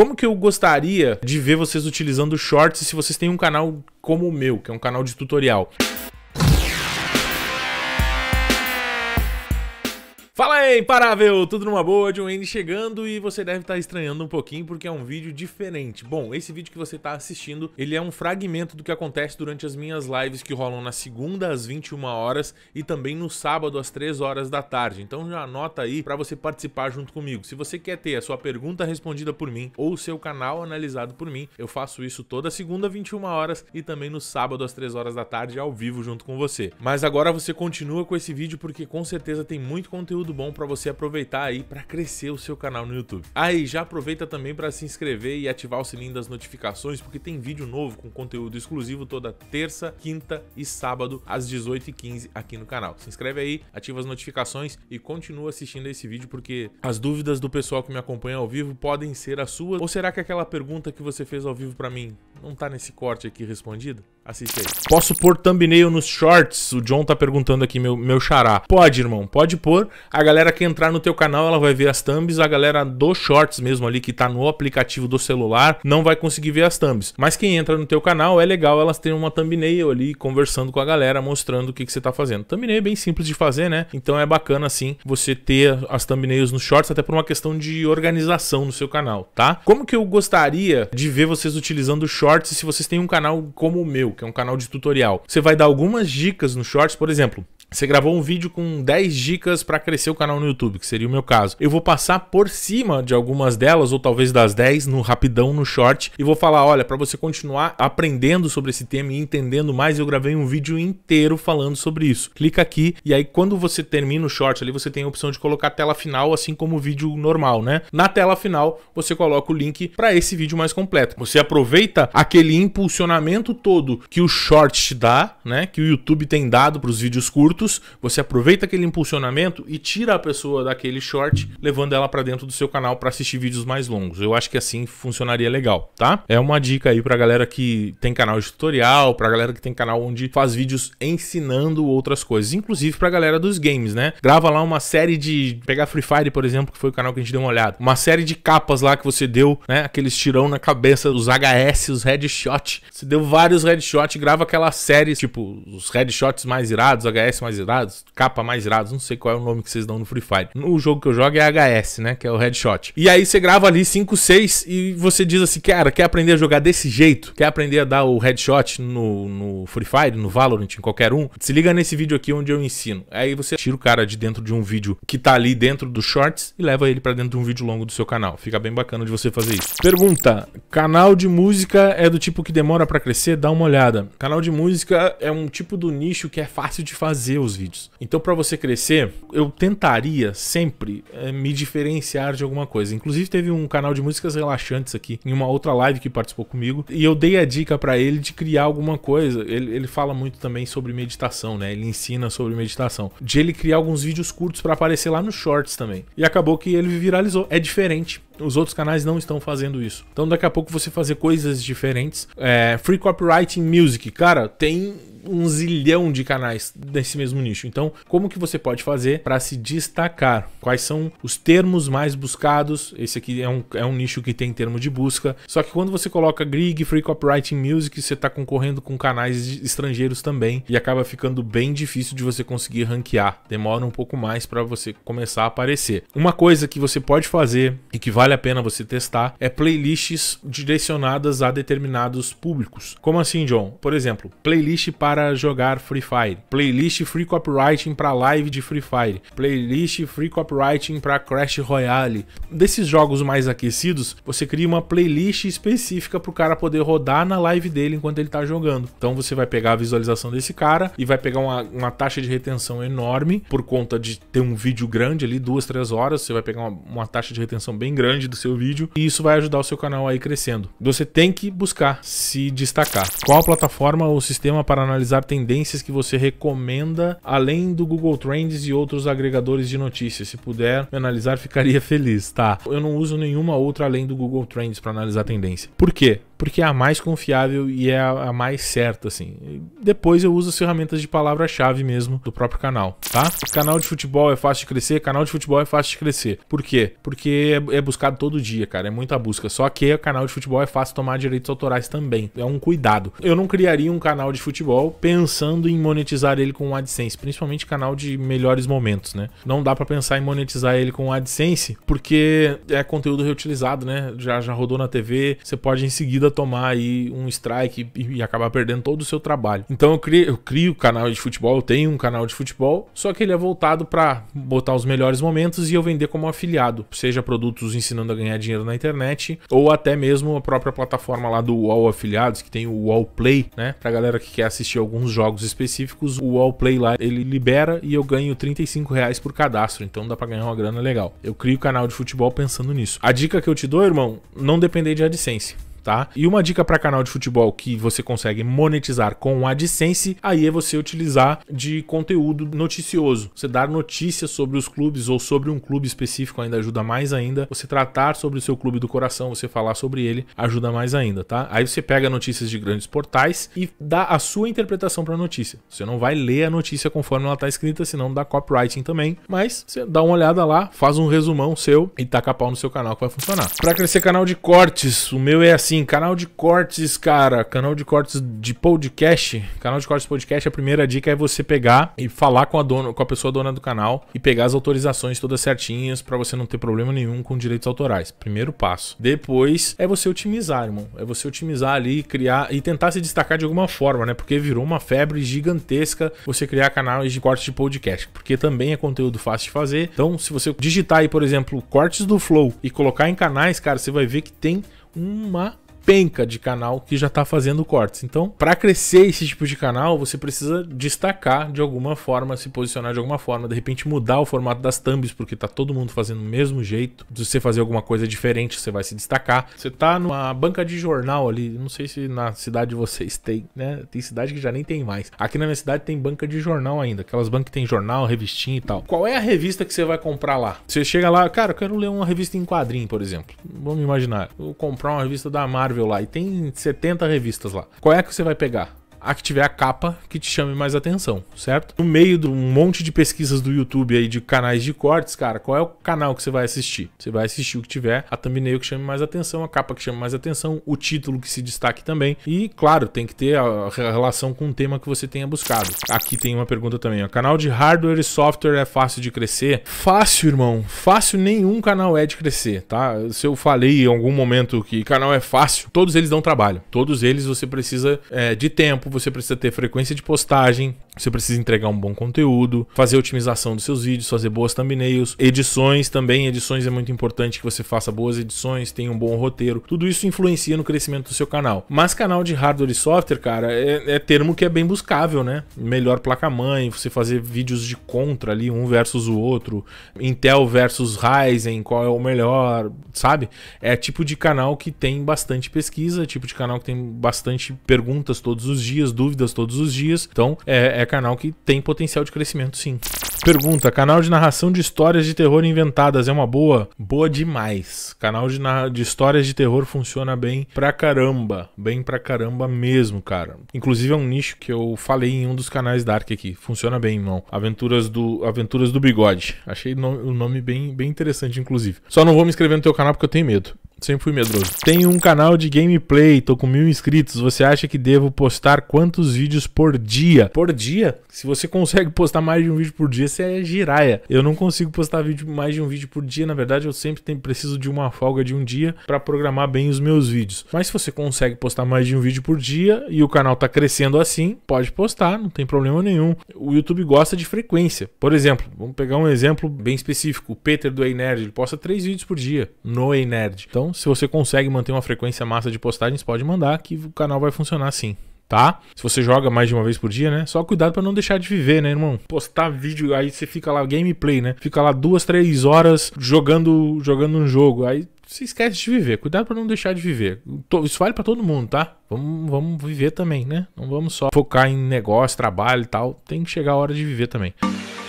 Como que eu gostaria de ver vocês utilizando shorts se vocês têm um canal como o meu, que é um canal de tutorial? Fala aí, imparável! Tudo numa boa? John Wayne chegando e você deve estar tá estranhando um pouquinho porque é um vídeo diferente. Bom, esse vídeo que você está assistindo, ele é um fragmento do que acontece durante as minhas lives que rolam na segunda às 21 horas e também no sábado às 3 horas da tarde. Então já anota aí para você participar junto comigo. Se você quer ter a sua pergunta respondida por mim ou o seu canal analisado por mim, eu faço isso toda segunda às 21 horas e também no sábado às 3 horas da tarde ao vivo junto com você. Mas agora você continua com esse vídeo porque com certeza tem muito conteúdo conteúdo bom para você aproveitar aí para crescer o seu canal no YouTube. Aí já aproveita também para se inscrever e ativar o sininho das notificações, porque tem vídeo novo com conteúdo exclusivo toda terça, quinta e sábado às 18h15 aqui no canal. Se inscreve aí, ativa as notificações e continua assistindo esse vídeo porque as dúvidas do pessoal que me acompanha ao vivo podem ser as suas. Ou será que aquela pergunta que você fez ao vivo para mim não tá nesse corte aqui respondida? Assiste aí. Posso pôr thumbnail nos shorts? O John tá perguntando aqui, meu, meu xará. Pode, irmão, pode pôr. A galera que entrar no teu canal, ela vai ver as thumbs. A galera do shorts mesmo ali, que tá no aplicativo do celular, não vai conseguir ver as thumbs. Mas quem entra no teu canal, é legal elas terem uma thumbnail ali, conversando com a galera, mostrando o que, que você tá fazendo. Thumbnail é bem simples de fazer, né? Então é bacana, assim, você ter as thumbnails nos shorts, até por uma questão de organização no seu canal, tá? Como que eu gostaria de ver vocês utilizando shorts se vocês têm um canal como o meu? que é um canal de tutorial, você vai dar algumas dicas no Shorts, por exemplo, você gravou um vídeo com 10 dicas para crescer o canal no YouTube, que seria o meu caso. Eu vou passar por cima de algumas delas, ou talvez das 10, no rapidão, no short, e vou falar: olha, para você continuar aprendendo sobre esse tema e entendendo mais, eu gravei um vídeo inteiro falando sobre isso. Clica aqui, e aí quando você termina o short ali, você tem a opção de colocar a tela final, assim como o vídeo normal, né? Na tela final, você coloca o link para esse vídeo mais completo. Você aproveita aquele impulsionamento todo que o short te dá, né? Que o YouTube tem dado para os vídeos curtos você aproveita aquele impulsionamento e tira a pessoa daquele short, levando ela para dentro do seu canal para assistir vídeos mais longos. Eu acho que assim funcionaria legal, tá? É uma dica aí pra galera que tem canal de tutorial, pra galera que tem canal onde faz vídeos ensinando outras coisas, inclusive pra galera dos games, né? Grava lá uma série de pegar Free Fire, por exemplo, que foi o canal que a gente deu uma olhada. Uma série de capas lá que você deu, né? Aqueles tirão na cabeça, os HS, os headshot. Você deu vários headshot, grava aquela série, tipo, os headshots mais irados, HS mais mais irados, capa mais irados, não sei qual é o nome que vocês dão no Free Fire. O jogo que eu jogo é HS, né? Que é o headshot. E aí você grava ali 5, 6 e você diz assim, cara, quer aprender a jogar desse jeito? Quer aprender a dar o headshot no, no Free Fire, no Valorant, em qualquer um? Se liga nesse vídeo aqui onde eu ensino. Aí você tira o cara de dentro de um vídeo que tá ali dentro dos Shorts e leva ele para dentro de um vídeo longo do seu canal. Fica bem bacana de você fazer isso. Pergunta: canal de música é do tipo que demora para crescer? Dá uma olhada. Canal de música é um tipo do nicho que é fácil de fazer os vídeos. Então, para você crescer, eu tentaria sempre é, me diferenciar de alguma coisa. Inclusive, teve um canal de músicas relaxantes aqui, em uma outra live que participou comigo, e eu dei a dica para ele de criar alguma coisa. Ele, ele fala muito também sobre meditação, né? Ele ensina sobre meditação. De ele criar alguns vídeos curtos para aparecer lá nos shorts também. E acabou que ele viralizou. É diferente. Os outros canais não estão fazendo isso. Então daqui a pouco você fazer coisas diferentes. É, free Copyright Music, cara, tem um zilhão de canais desse mesmo nicho. Então, como que você pode fazer para se destacar? Quais são os termos mais buscados? Esse aqui é um, é um nicho que tem termo de busca. Só que quando você coloca Grig, Free Copyright Music, você está concorrendo com canais estrangeiros também e acaba ficando bem difícil de você conseguir ranquear. Demora um pouco mais para você começar a aparecer. Uma coisa que você pode fazer e que vale vale a pena você testar, é playlists direcionadas a determinados públicos. Como assim, John? Por exemplo, playlist para jogar Free Fire, playlist free copywriting para live de Free Fire, playlist free copywriting para Crash Royale. Desses jogos mais aquecidos, você cria uma playlist específica para o cara poder rodar na live dele enquanto ele está jogando. Então você vai pegar a visualização desse cara e vai pegar uma, uma taxa de retenção enorme por conta de ter um vídeo grande ali, duas, três horas, você vai pegar uma, uma taxa de retenção bem grande grande do seu vídeo e isso vai ajudar o seu canal aí crescendo. Você tem que buscar se destacar. Qual a plataforma ou sistema para analisar tendências que você recomenda, além do Google Trends e outros agregadores de notícias? Se puder me analisar, ficaria feliz, tá? Eu não uso nenhuma outra além do Google Trends para analisar tendência. Por quê? porque é a mais confiável e é a, mais certa, assim. depois eu uso as ferramentas de palavra-chave mesmo do próprio canal, tá? Canal de futebol é fácil de crescer, canal de futebol é fácil de crescer. Por quê? Porque é, é buscado todo dia, cara, é muita busca. Só que o canal de futebol é fácil tomar direitos autorais também, é um cuidado. Eu não criaria um canal de futebol pensando em monetizar ele com o AdSense, principalmente canal de melhores momentos, né? Não dá para pensar em monetizar ele com o AdSense, porque é conteúdo reutilizado, né? Já, já rodou na TV, você pode em seguida tomar aí um strike e, e acabar perdendo todo o seu trabalho. Então eu crio, eu crio canal de futebol, eu tenho um canal de futebol, só que ele é voltado para botar os melhores momentos e eu vender como afiliado, seja produtos ensinando a ganhar dinheiro na internet ou até mesmo a própria plataforma lá do UOL Afiliados, que tem o UOL Play, né? Pra galera que quer assistir alguns jogos específicos, o UOL Play lá ele libera e eu ganho 35 reais por cadastro, então dá pra ganhar uma grana legal. Eu crio canal de futebol pensando nisso. A dica que eu te dou, irmão, não depender de AdSense tá? E uma dica para canal de futebol que você consegue monetizar com o AdSense, aí é você utilizar de conteúdo noticioso. Você dar notícias sobre os clubes ou sobre um clube específico ainda ajuda mais ainda. Você tratar sobre o seu clube do coração, você falar sobre ele, ajuda mais ainda, tá? Aí você pega notícias de grandes portais e dá a sua interpretação para a notícia. Você não vai ler a notícia conforme ela tá escrita, senão dá copywriting também, mas você dá uma olhada lá, faz um resumão seu e taca pau no seu canal que vai funcionar. Para crescer canal de cortes, o meu é assim sim canal de cortes, cara, canal de cortes de podcast, canal de cortes podcast, a primeira dica é você pegar e falar com a dona, com a pessoa dona do canal e pegar as autorizações todas certinhas para você não ter problema nenhum com direitos autorais. Primeiro passo. Depois é você otimizar, irmão. É você otimizar ali, criar e tentar se destacar de alguma forma, né? Porque virou uma febre gigantesca você criar canais de cortes de podcast, porque também é conteúdo fácil de fazer. Então, se você digitar aí, por exemplo, cortes do Flow e colocar em canais, cara, você vai ver que tem uma penca de canal que já está fazendo cortes. Então, para crescer esse tipo de canal, você precisa destacar de alguma forma, se posicionar de alguma forma, de repente mudar o formato das thumbs, porque tá todo mundo fazendo o mesmo jeito. Se você fazer alguma coisa diferente, você vai se destacar. Você tá numa banca de jornal ali, não sei se na cidade de vocês tem, né? Tem cidade que já nem tem mais. Aqui na minha cidade tem banca de jornal ainda, aquelas bancas que tem jornal, revistinha e tal. Qual é a revista que você vai comprar lá? Você chega lá, cara, eu quero ler uma revista em quadrinho, por exemplo. Vamos imaginar, eu vou comprar uma revista da Marvel lá e tem 70 revistas lá. Qual é que você vai pegar? a que tiver a capa que te chame mais atenção, certo? No meio de um monte de pesquisas do YouTube aí de canais de cortes, cara, qual é o canal que você vai assistir? Você vai assistir o que tiver, a thumbnail que chame mais atenção, a capa que chame mais atenção, o título que se destaque também. E, claro, tem que ter a relação com o tema que você tenha buscado. Aqui tem uma pergunta também, o Canal de hardware e software é fácil de crescer? Fácil, irmão. Fácil nenhum canal é de crescer, tá? Se eu falei em algum momento que canal é fácil, todos eles dão trabalho. Todos eles você precisa é, de tempo, você precisa ter frequência de postagem, você precisa entregar um bom conteúdo, fazer otimização dos seus vídeos, fazer boas thumbnails, edições também. Edições é muito importante que você faça boas edições, tenha um bom roteiro. Tudo isso influencia no crescimento do seu canal. Mas canal de hardware e software, cara, é, é termo que é bem buscável, né? Melhor placa-mãe, você fazer vídeos de contra ali, um versus o outro, Intel versus Ryzen, qual é o melhor, sabe? É tipo de canal que tem bastante pesquisa, tipo de canal que tem bastante perguntas todos os dias, dúvidas todos os dias. Então, é, é é canal que tem potencial de crescimento, sim. Pergunta: canal de narração de histórias de terror inventadas é uma boa? Boa demais. Canal de, de histórias de terror funciona bem pra caramba. Bem pra caramba mesmo, cara. Inclusive é um nicho que eu falei em um dos canais Dark aqui. Funciona bem, irmão. Aventuras do, Aventuras do Bigode. Achei o nome bem, bem interessante, inclusive. Só não vou me inscrever no teu canal porque eu tenho medo. Sempre fui medroso. Tenho um canal de gameplay, tô com mil inscritos. Você acha que devo postar quantos vídeos por dia? Por dia? Se você consegue postar mais de um vídeo por dia, você é giraia. Eu não consigo postar vídeo, mais de um vídeo por dia. Na verdade, eu sempre tenho, preciso de uma folga de um dia para programar bem os meus vídeos. Mas se você consegue postar mais de um vídeo por dia e o canal tá crescendo assim, pode postar, não tem problema nenhum. O YouTube gosta de frequência. Por exemplo, vamos pegar um exemplo bem específico. O Peter do Ei Nerd, ele posta três vídeos por dia no Ei Nerd. Então, se você consegue manter uma frequência massa de postagens, pode mandar que o canal vai funcionar sim tá? Se você joga mais de uma vez por dia, né? Só cuidado para não deixar de viver, né, irmão? Postar vídeo, aí você fica lá gameplay, né? Fica lá duas, três horas jogando, jogando um jogo, aí você esquece de viver. Cuidado para não deixar de viver. Isso vale para todo mundo, tá? Vamos, vamos viver também, né? Não vamos só focar em negócio, trabalho e tal. Tem que chegar a hora de viver também. Música